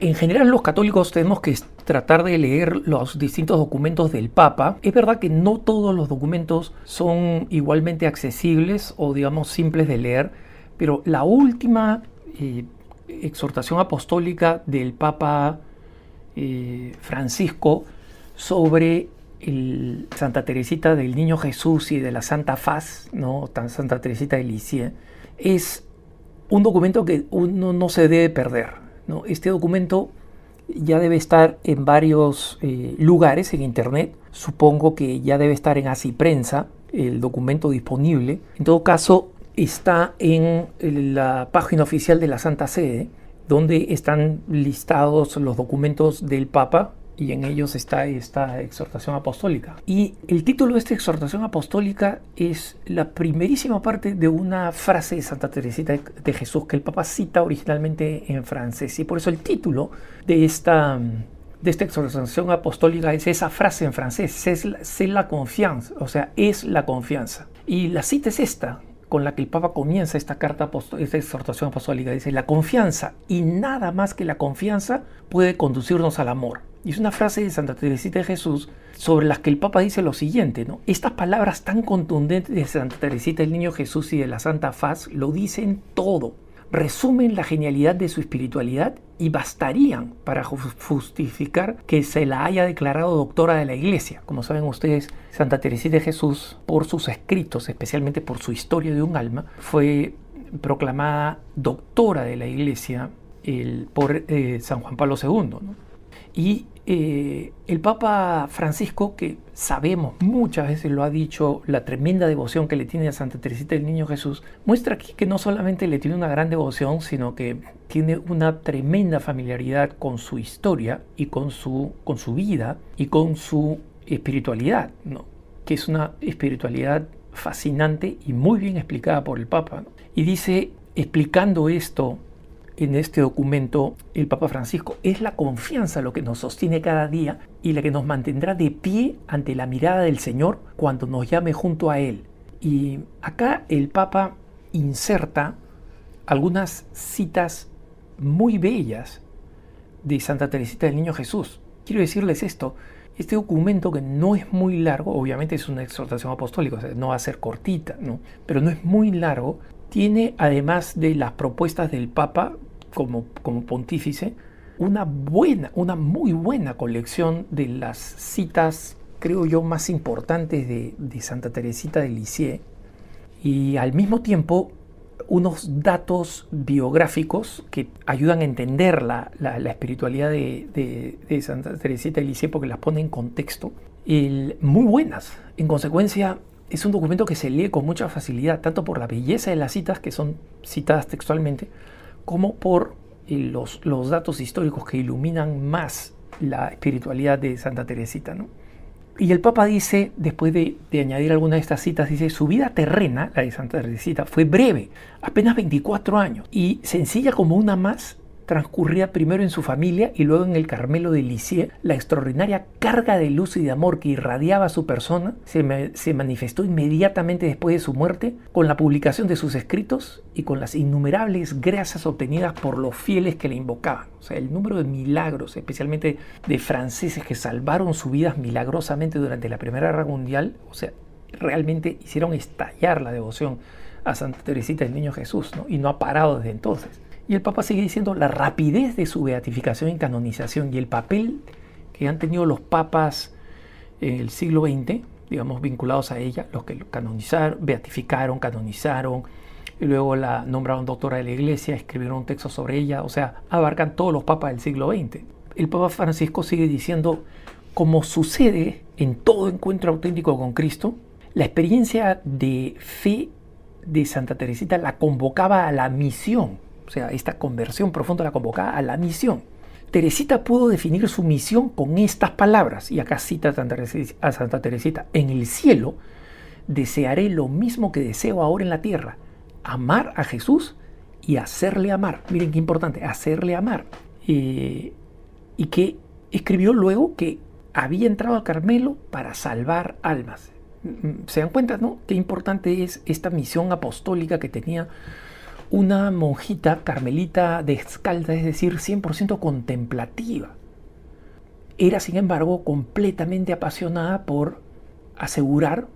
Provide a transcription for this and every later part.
En general los católicos tenemos que tratar de leer los distintos documentos del Papa. Es verdad que no todos los documentos son igualmente accesibles o digamos simples de leer, pero la última eh, exhortación apostólica del Papa eh, Francisco sobre Santa Teresita del Niño Jesús y de la Santa Faz, ¿no? Santa Teresita de Lisieux, es un documento que uno no se debe perder este documento ya debe estar en varios eh, lugares en Internet. Supongo que ya debe estar en Así Prensa, el documento disponible. En todo caso, está en la página oficial de la Santa Sede, donde están listados los documentos del Papa y en ellos está esta exhortación apostólica. Y el título de esta exhortación apostólica es la primerísima parte de una frase de Santa Teresita de Jesús que el Papa cita originalmente en francés. Y por eso el título de esta, de esta exhortación apostólica es esa frase en francés, c'est la, la confianza, o sea, es la confianza. Y la cita es esta, con la que el Papa comienza esta carta, esta exhortación apostólica. Dice, la confianza y nada más que la confianza puede conducirnos al amor. Y es una frase de Santa Teresita de Jesús sobre las que el Papa dice lo siguiente, ¿no? Estas palabras tan contundentes de Santa Teresita del Niño Jesús y de la Santa Faz lo dicen todo resumen la genialidad de su espiritualidad y bastarían para justificar que se la haya declarado doctora de la Iglesia. Como saben ustedes, Santa Teresita de Jesús, por sus escritos, especialmente por su historia de un alma, fue proclamada doctora de la Iglesia por eh, San Juan Pablo II. Y eh, el Papa Francisco, que sabemos muchas veces lo ha dicho, la tremenda devoción que le tiene a Santa Teresita del Niño Jesús, muestra aquí que no solamente le tiene una gran devoción, sino que tiene una tremenda familiaridad con su historia y con su, con su vida y con su espiritualidad, que es una espiritualidad fascinante y muy bien explicada por el Papa. Y dice, explicando esto, en este documento el Papa Francisco, es la confianza lo que nos sostiene cada día y la que nos mantendrá de pie ante la mirada del Señor cuando nos llame junto a Él. Y acá el Papa inserta algunas citas muy bellas de Santa Teresita del Niño Jesús. Quiero decirles esto, este documento que no es muy largo, obviamente es una exhortación apostólica, no va a ser cortita, ¿no? pero no es muy largo, tiene además de las propuestas del Papa como, como pontífice una buena, una muy buena colección de las citas, creo yo, más importantes de, de Santa Teresita de Lisieux y al mismo tiempo unos datos biográficos que ayudan a entender la, la, espiritualidad de, de, Santa Teresita de Lisieux porque las pone en contexto, muy buenas. En consecuencia, es un documento que se lee con mucha facilidad, tanto por la belleza de las citas, que son citadas textualmente, como por eh, los, datos históricos que iluminan más la espiritualidad de Santa Teresita. ¿no? Y el Papa dice, después de, de añadir alguna de estas citas, dice, su vida terrena, la de Santa Teresita, fue breve, apenas 24 años, y sencilla como una más transcurría primero en su familia y luego en el Carmelo de Lisieux, la extraordinaria carga de luz y de amor que irradiaba su persona se, manifestó inmediatamente después de su muerte con la publicación de sus escritos y con las innumerables gracias obtenidas por los fieles que le invocaban. O sea, el número de milagros, especialmente de franceses que salvaron sus vidas milagrosamente durante la Primera Guerra Mundial, o sea, realmente hicieron estallar la devoción a Santa Teresita del Niño Jesús, ¿no? Y no ha parado desde entonces. Y el Papa sigue diciendo la rapidez de su beatificación y canonización y el papel que han tenido los papas en el siglo XX, digamos, vinculados a ella, los que canonizaron, beatificaron, canonizaron, y luego la nombraron doctora de la iglesia, escribieron un texto sobre ella, o sea, abarcan todos los papas del siglo XX. El Papa Francisco sigue diciendo, como sucede en todo encuentro auténtico con Cristo, la experiencia de fe de Santa Teresita la convocaba a la misión o sea, esta conversión profunda la convocaba a la misión. Teresita pudo definir su misión con estas palabras, y acá cita a Santa Teresita, en el cielo desearé lo mismo que deseo ahora en la tierra, amar a Jesús y hacerle amar. Miren qué importante, hacerle amar. Eh, y que escribió luego que había entrado al Carmelo para salvar almas. Mm, mm, ¿Se dan cuenta, no? Qué importante es esta misión apostólica que tenía una monjita carmelita descalza, es decir, 100% contemplativa. Era, sin embargo, completamente apasionada por asegurar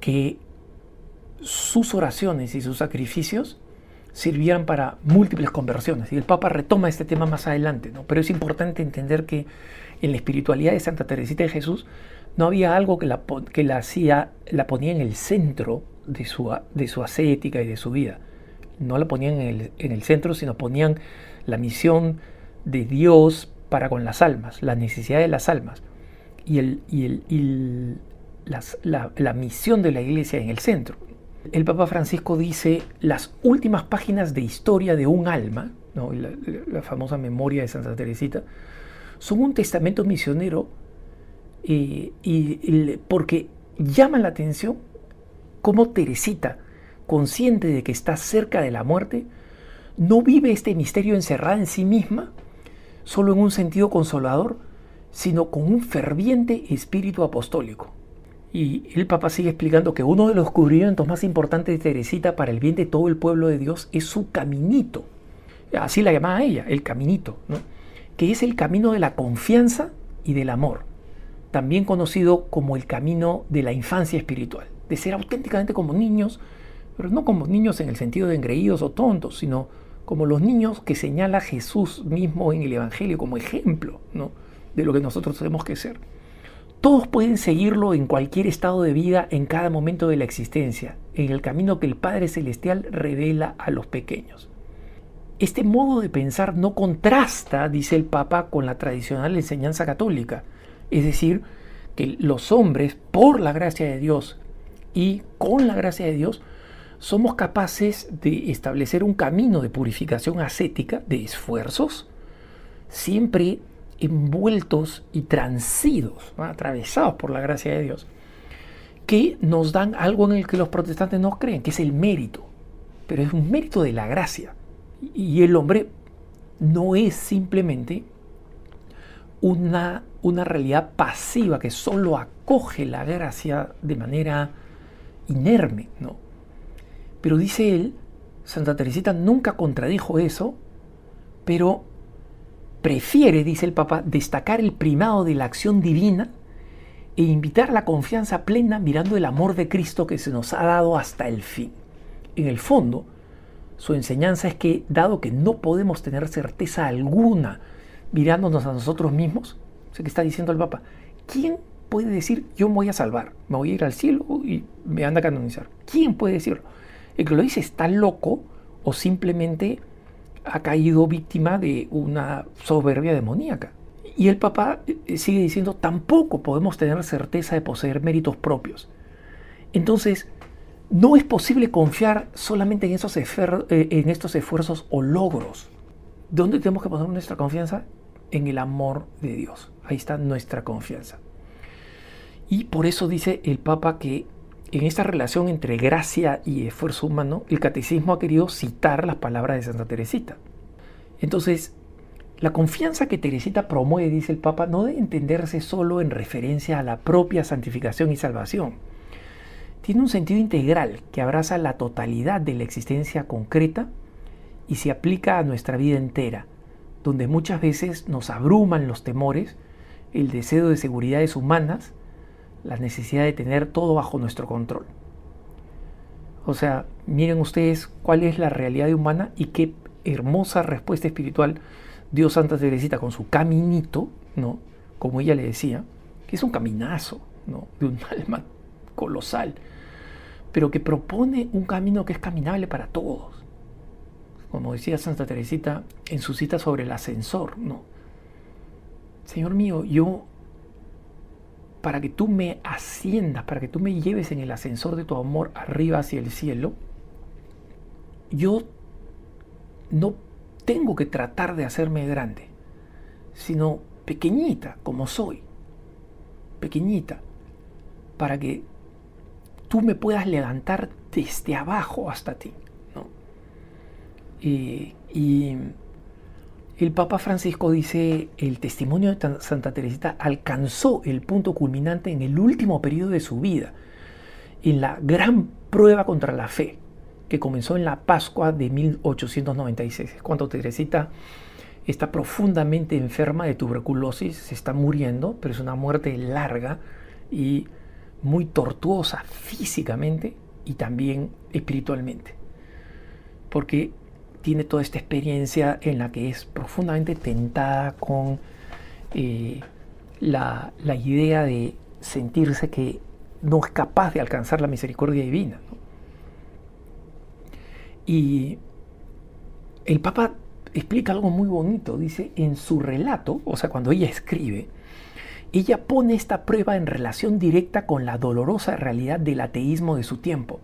que sus oraciones y sus sacrificios sirvieran para múltiples conversiones. Y el Papa retoma este tema más adelante, Pero es importante entender que en la espiritualidad de Santa Teresita de Jesús no había algo que la, que la, hacía, la ponía en el centro de su, de su ascética y de su vida, no la ponían en el, centro, sino ponían la misión de Dios para con las almas, la necesidad de las almas y, el, la, misión de la iglesia en el centro. El Papa Francisco dice las últimas páginas de historia de un alma, la, famosa memoria de Santa Teresita, son un testamento misionero eh, y, porque llama la atención cómo Teresita consciente de que está cerca de la muerte, no vive este misterio encerrada en sí misma, solo en un sentido consolador, sino con un ferviente espíritu apostólico. Y el Papa sigue explicando que uno de los cubrimientos más importantes de Teresita para el bien de todo el pueblo de Dios es su caminito. Así la llamaba ella, el caminito, que es el camino de la confianza y del amor, también conocido como el camino de la infancia espiritual, de ser auténticamente como niños, pero no como niños en el sentido de engreídos o tontos, sino como los niños que señala Jesús mismo en el Evangelio como ejemplo de lo que nosotros tenemos que ser. Todos pueden seguirlo en cualquier estado de vida, en cada momento de la existencia, en el camino que el Padre Celestial revela a los pequeños. Este modo de pensar no contrasta, dice el Papa, con la tradicional enseñanza católica, es decir, que los hombres, por la gracia de Dios y con la gracia de Dios, somos capaces de establecer un camino de purificación ascética, de esfuerzos, siempre envueltos y transidos, atravesados por la gracia de Dios, que nos dan algo en el que los protestantes no creen, que es el mérito, pero es un mérito de la gracia. Y el hombre no es simplemente una, una realidad pasiva que solo acoge la gracia de manera inerme, ¿no? Pero dice él, Santa Teresita nunca contradijo eso, pero prefiere, dice el Papa, destacar el primado de la acción divina e invitar la confianza plena mirando el amor de Cristo que se nos ha dado hasta el fin. En el fondo, su enseñanza es que, dado que no podemos tener certeza alguna mirándonos a nosotros mismos, sé que está diciendo el Papa, ¿quién puede decir yo me voy a salvar? ¿Me voy a ir al cielo y me anda a canonizar? ¿Quién puede decirlo? El que lo dice está loco o simplemente ha caído víctima de una soberbia demoníaca. Y el Papa eh, eh, sigue diciendo, tampoco podemos tener certeza de poseer méritos propios. Entonces, no es posible confiar solamente en, esos eh, en estos esfuerzos o logros. ¿Dónde tenemos que poner nuestra confianza? En el amor de Dios. Ahí está nuestra confianza. Y por eso dice el Papa que en esta relación entre gracia y esfuerzo humano, el catecismo ha querido citar las palabras de Santa Teresita. Entonces, la confianza que Teresita promueve, dice el Papa, no debe entenderse solo en referencia a la propia santificación y salvación. Tiene un sentido integral que abraza la totalidad de la existencia concreta y se aplica a nuestra vida entera, donde muchas veces nos abruman los temores, el deseo de seguridades humanas la necesidad de tener todo bajo nuestro control. O sea, miren ustedes cuál es la realidad humana y qué hermosa respuesta espiritual dio Santa Teresita con su caminito, ¿no? Como ella le decía, que es un caminazo, ¿no? De un alma colosal, pero que propone un camino que es caminable para todos. Como decía Santa Teresita en su cita sobre el ascensor, ¿no? Señor mío, yo para que tú me asciendas, para que tú me lleves en el ascensor de tu amor arriba hacia el cielo, yo no tengo que tratar de hacerme grande, sino pequeñita como soy, pequeñita, para que tú me puedas levantar desde abajo hasta ti. Eh, y el Papa Francisco dice, el testimonio de Santa Teresita alcanzó el punto culminante en el último periodo de su vida, en la gran prueba contra la fe, que comenzó en la Pascua de 1896. Cuando Teresita está profundamente enferma de tuberculosis, se está muriendo, pero es una muerte larga y muy tortuosa físicamente y también espiritualmente. Porque tiene toda esta experiencia en la que es profundamente tentada con eh, la, idea de sentirse que no es capaz de alcanzar la misericordia divina. Y el Papa explica algo muy bonito, dice, en su relato, o sea, cuando ella escribe, ella pone esta prueba en relación directa con la dolorosa realidad del ateísmo de su tiempo.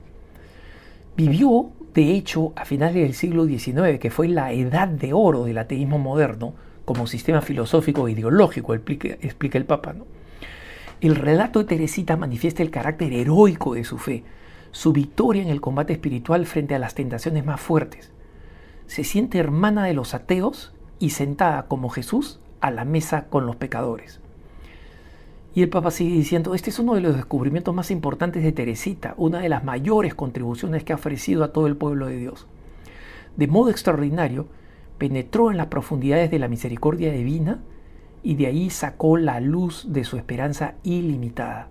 Vivió de hecho, a finales del siglo XIX, que fue la edad de oro del ateísmo moderno, como sistema filosófico e ideológico, explica, el Papa, el relato de Teresita manifiesta el carácter heroico de su fe, su victoria en el combate espiritual frente a las tentaciones más fuertes. Se siente hermana de los ateos y sentada como Jesús a la mesa con los pecadores. Y el Papa sigue diciendo, este es uno de los descubrimientos más importantes de Teresita, una de las mayores contribuciones que ha ofrecido a todo el pueblo de Dios. De modo extraordinario, penetró en las profundidades de la misericordia divina y de ahí sacó la luz de su esperanza ilimitada.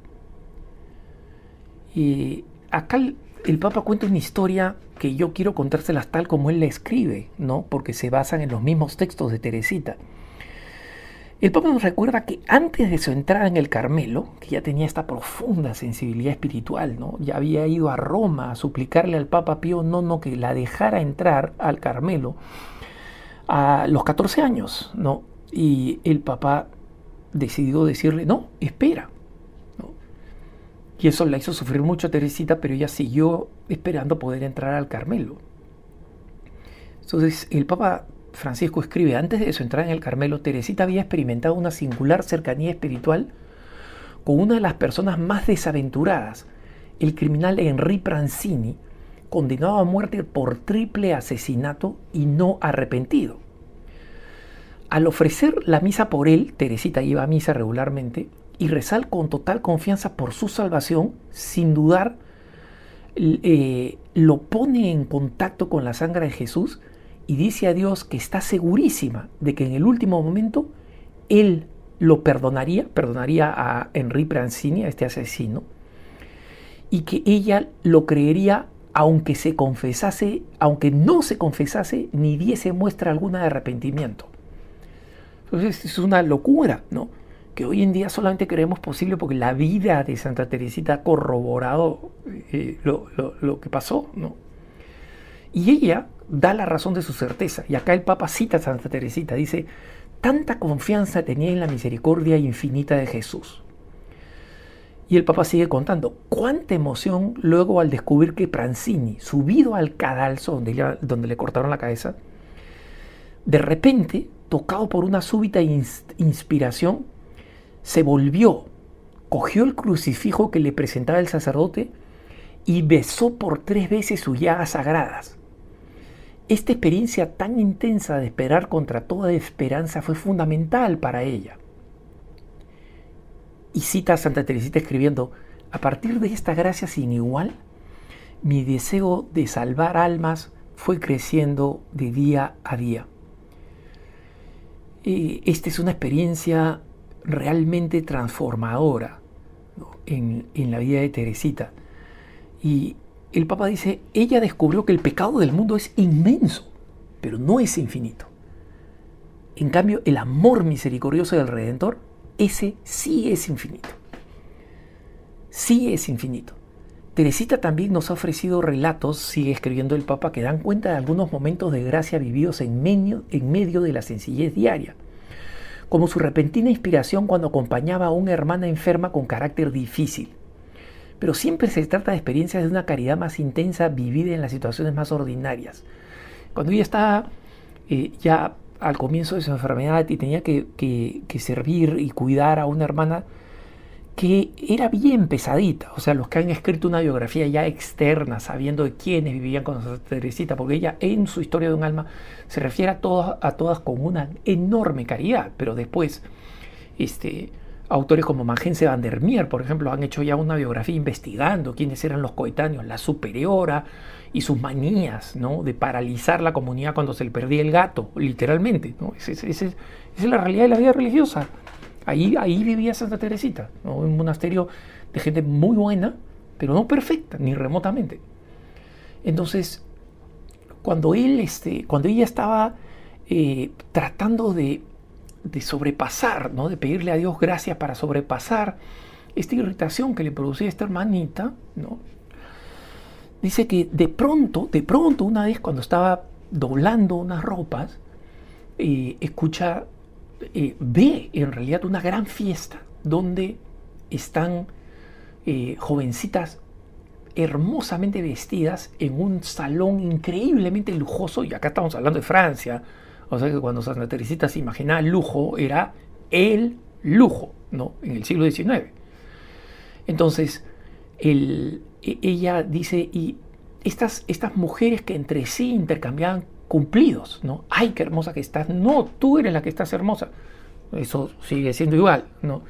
Y acá el Papa cuenta una historia que yo quiero contárselas tal como él la escribe, ¿no? Porque se basan en los mismos textos de Teresita. El Papa nos recuerda que antes de su entrada en el Carmelo, que ya tenía esta profunda sensibilidad espiritual, ¿no? ya había ido a Roma a suplicarle al Papa Pío IX que la dejara entrar al Carmelo a los 14 años, ¿no? y el Papa decidió decirle, no, espera. Y eso la hizo sufrir mucho a Teresita, pero ella siguió esperando poder entrar al Carmelo. Entonces el Papa Francisco escribe, antes de su entrada en el Carmelo, Teresita había experimentado una singular cercanía espiritual con una de las personas más desaventuradas, el criminal Henri Prancini, condenado a muerte por triple asesinato y no arrepentido. Al ofrecer la misa por él, Teresita iba a misa regularmente y rezal con total confianza por su salvación, sin dudar, eh, lo pone en contacto con la sangre de Jesús y dice a Dios que está segurísima de que en el último momento Él lo perdonaría, perdonaría a Henri Prancini, a este asesino, y que ella lo creería aunque se confesase, aunque no se confesase ni diese muestra alguna de arrepentimiento. Entonces es una locura, ¿no? Que hoy en día solamente creemos posible porque la vida de Santa Teresita ha corroborado eh, lo que pasó, ¿no? Y ella da la razón de su certeza. Y acá el Papa cita a Santa Teresita, dice, tanta confianza tenía en la misericordia infinita de Jesús. Y el Papa sigue contando, cuánta emoción luego al descubrir que Prancini, subido al cadalso donde, donde le cortaron la cabeza, de repente, tocado por una súbita inspiración, se volvió, cogió el crucifijo que le presentaba el sacerdote y besó por tres veces sus llagas sagradas esta experiencia tan intensa de esperar contra toda esperanza fue fundamental para ella. Y cita a Santa Teresita escribiendo, a partir de esta gracia sin igual, mi deseo de salvar almas fue creciendo de día a día. Eh, esta es una experiencia realmente transformadora en, en la vida de Teresita. Y, el Papa dice, ella descubrió que el pecado del mundo es inmenso, pero no es infinito. En cambio, el amor misericordioso del Redentor, ese sí es infinito. Sí es infinito. Teresita también nos ha ofrecido relatos, sigue escribiendo el Papa, que dan cuenta de algunos momentos de gracia vividos en medio, en medio de la sencillez diaria, como su repentina inspiración cuando acompañaba a una hermana enferma con carácter difícil pero siempre se trata de experiencias de una caridad más intensa vivida en las situaciones más ordinarias. Cuando ella estaba eh, ya al comienzo de su enfermedad y tenía que, que, servir y cuidar a una hermana, que era bien pesadita. O sea, los que han escrito una biografía ya externa, sabiendo de quiénes vivían con Santa Teresita, porque ella en su historia de un alma se refiere a todas, a todas con una enorme caridad, pero después este, Autores como Magense van der Meer, por ejemplo, han hecho ya una biografía investigando quiénes eran los coetáneos, la superiora y sus manías, ¿no? De paralizar la comunidad cuando se le perdía el gato, literalmente, Esa es la realidad de la vida religiosa. Ahí, ahí vivía Santa Teresita, un monasterio de gente muy buena, pero no perfecta, ni remotamente. Entonces, cuando él, este, cuando ella estaba eh, tratando de de sobrepasar, ¿no? de pedirle a Dios gracias para sobrepasar esta irritación que le producía esta hermanita, ¿no? dice que de pronto, de pronto una vez cuando estaba doblando unas ropas, eh, escucha, eh, ve en realidad una gran fiesta donde están eh, jovencitas hermosamente vestidas en un salón increíblemente lujoso, y acá estamos hablando de Francia, o sea que cuando Santa Teresita se imaginaba lujo, era el lujo, ¿no? En el siglo XIX. Entonces, e, ella dice, y estas, estas mujeres que entre sí intercambiaban cumplidos, ¿no? Ay, qué hermosa que estás. No, tú eres la que estás hermosa. Eso sigue siendo igual, ¿no?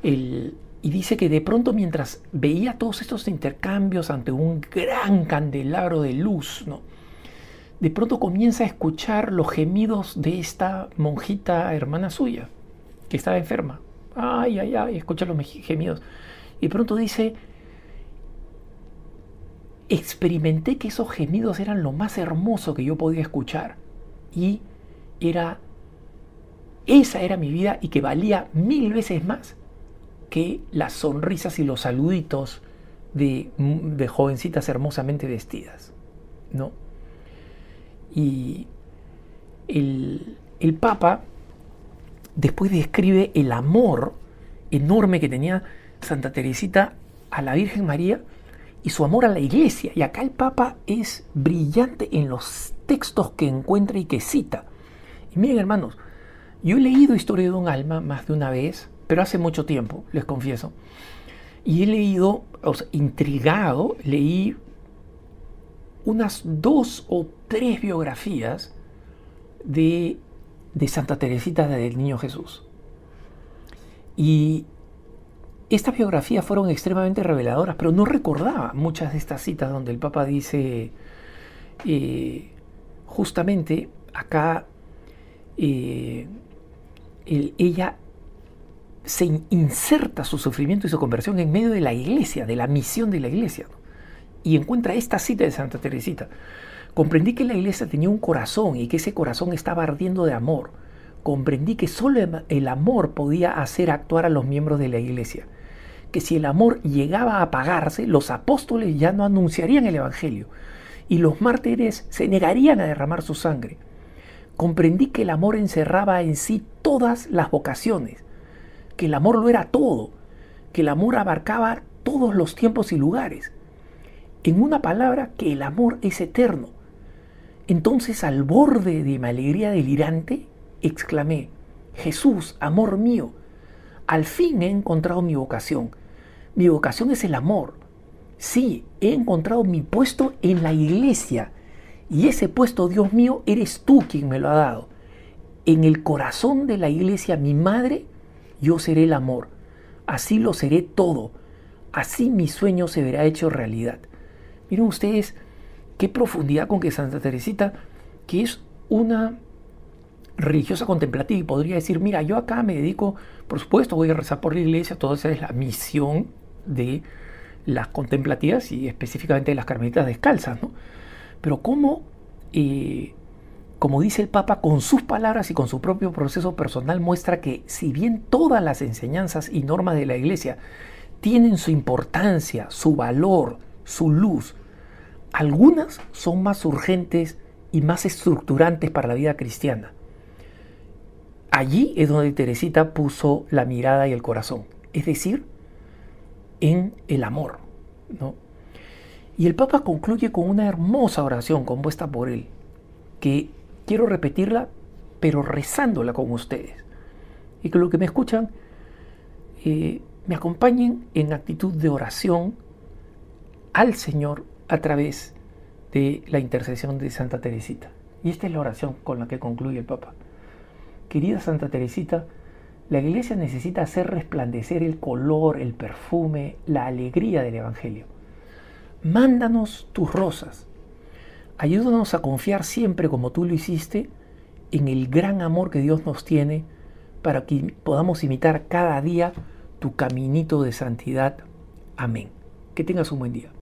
y dice que de pronto mientras veía todos estos intercambios ante un gran candelabro de luz, ¿no? de pronto comienza a escuchar los gemidos de esta monjita hermana suya, que estaba enferma. Ay, ay, ay, escucha los gemidos. Y de pronto dice, experimenté que esos gemidos eran lo más hermoso que yo podía escuchar. Y era, esa era mi vida y que valía mil veces más que las sonrisas y los saluditos de, de jovencitas hermosamente vestidas. ¿No? Y el, Papa después describe el amor enorme que tenía Santa Teresita a la Virgen María y su amor a la iglesia. Y acá el Papa es brillante en los textos que encuentra y que cita. Y miren hermanos, yo he leído Historia de un alma más de una vez, pero hace mucho tiempo, les confieso. Y he leído, o sea, intrigado, leí unas dos o tres biografías de, Santa Teresita del Niño Jesús. Y estas biografías fueron extremadamente reveladoras, pero no recordaba muchas de estas citas donde el Papa dice, eh, justamente acá, eh, ella se inserta su sufrimiento y su conversión en medio de la iglesia, de la misión de la iglesia, y encuentra esta cita de Santa Teresita. Comprendí que la iglesia tenía un corazón y que ese corazón estaba ardiendo de amor. Comprendí que solo el amor podía hacer actuar a los miembros de la iglesia. Que si el amor llegaba a apagarse, los apóstoles ya no anunciarían el Evangelio y los mártires se negarían a derramar su sangre. Comprendí que el amor encerraba en sí todas las vocaciones, que el amor lo era todo, que el amor abarcaba todos los tiempos y lugares. En una palabra, que el amor es eterno. Entonces, al borde de mi alegría delirante, exclamé, Jesús, amor mío, al fin he encontrado mi vocación. Mi vocación es el amor. Sí, he encontrado mi puesto en la iglesia. Y ese puesto, Dios mío, eres tú quien me lo ha dado. En el corazón de la iglesia, mi madre, yo seré el amor. Así lo seré todo. Así mi sueño se verá hecho realidad. Miren ustedes, qué profundidad con que Santa Teresita, que es una religiosa contemplativa y podría decir, mira, yo acá me dedico, por supuesto, voy a rezar por la iglesia, toda esa es la misión de las contemplativas y específicamente de las carmelitas descalzas, ¿no? Pero cómo, eh, como dice el Papa, con sus palabras y con su propio proceso personal muestra que si bien todas las enseñanzas y normas de la iglesia tienen su importancia, su valor, su luz, algunas son más urgentes y más estructurantes para la vida cristiana. Allí es donde Teresita puso la mirada y el corazón, es decir, en el amor. ¿no? Y el Papa concluye con una hermosa oración compuesta por él, que quiero repetirla, pero rezándola con ustedes. Y que lo que me escuchan eh, me acompañen en actitud de oración al Señor a través de la intercesión de Santa Teresita. Y esta es la oración con la que concluye el Papa. Querida Santa Teresita, la iglesia necesita hacer resplandecer el color, el perfume, la alegría del Evangelio. Mándanos tus rosas. Ayúdanos a confiar siempre como tú lo hiciste en el gran amor que Dios nos tiene para que podamos imitar cada día tu caminito de santidad. Amén. Que tengas un buen día.